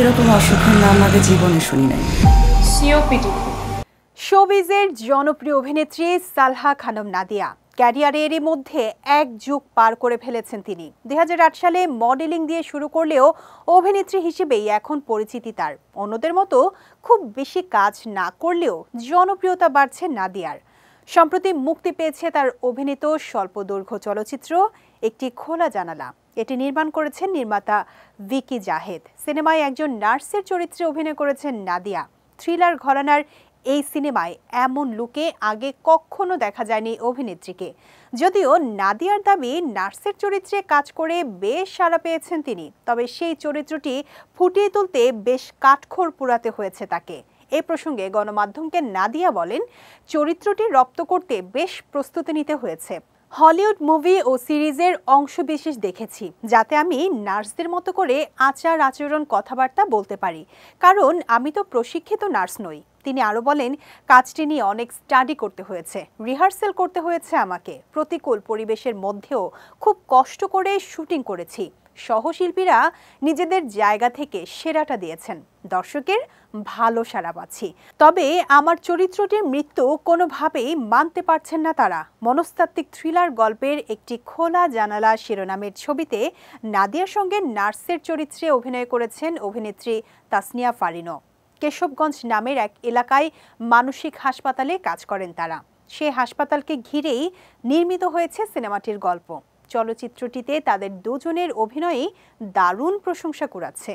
এরকম অসুখের নাম আগে জীবনে শুনি নাই শোবিজের জনপ্রিয় অভিনেত্রী সালহা খানম নাদিয়া ক্যারিয়ারেরই মধ্যে এক যুগ পার করে ফেলেছেন তিনি দুই সালে মডেলিং দিয়ে শুরু করলেও অভিনেত্রী হিসেবেই এখন পরিচিতি তার অন্যদের মতো খুব বেশি কাজ না করলেও জনপ্রিয়তা বাড়ছে নাদিয়ার সম্প্রতি মুক্তি পেয়েছে তার অভিনীত স্বল্প দৈর্ঘ্য চলচ্চিত্র একটি খোলা জানালা এটি নির্মাণ করেছেন নির্মাতা ভিকি জাহেদ সিনেমায় একজন নার্সের চরিত্রে অভিনয় করেছেন নাদিয়া থ্রিলার ঘরানার এই সিনেমায় এমন লুকে আগে কখনো দেখা যায়নি অভিনেত্রীকে যদিও নাদিয়ার দাবি নার্সের চরিত্রে কাজ করে বেশ সাড়া পেয়েছেন তিনি তবে সেই চরিত্রটি ফুটিয়ে তুলতে বেশ কাঠখোর পুরাতে হয়েছে তাকে এ প্রসঙ্গে গণমাধ্যমকে নাদিয়া বলেন চরিত্রটি রপ্ত করতে বেশ প্রস্তুতি নিতে হয়েছে হলিউড মুভি ও সিরিজের অংশ বিশেষ দেখেছি যাতে আমি নার্সদের মতো করে আচার আচরণ কথাবার্তা বলতে পারি কারণ আমি তো প্রশিক্ষিত নার্স নই তিনি আরও বলেন কাজটি নিয়ে অনেক স্টাডি করতে হয়েছে রিহার্সেল করতে হয়েছে আমাকে প্রতিকূল পরিবেশের মধ্যেও খুব কষ্ট করে শুটিং করেছি সহশিল্পীরা নিজেদের জায়গা থেকে সেরাটা দিয়েছেন দর্শকের ভালো সারা পাচ্ছি তবে আমার চরিত্রটির মৃত্যু কোনোভাবেই মানতে পারছেন না তারা মনস্তাত্ত্বিক থ্রিলার গল্পের একটি খোলা জানালা শিরোনামের ছবিতে নাদিয়ার সঙ্গে নার্সের চরিত্রে অভিনয় করেছেন অভিনেত্রী তাসনিয়া ফারিনো কেশবগঞ্জ নামের এক এলাকায় মানসিক হাসপাতালে কাজ করেন তারা সে হাসপাতালকে ঘিরেই নির্মিত হয়েছে সিনেমাটির গল্প চলচ্চিত্রটিতে তাদের দুজনের অভিনয়ই দারুণ প্রশংসা কুড়াচ্ছে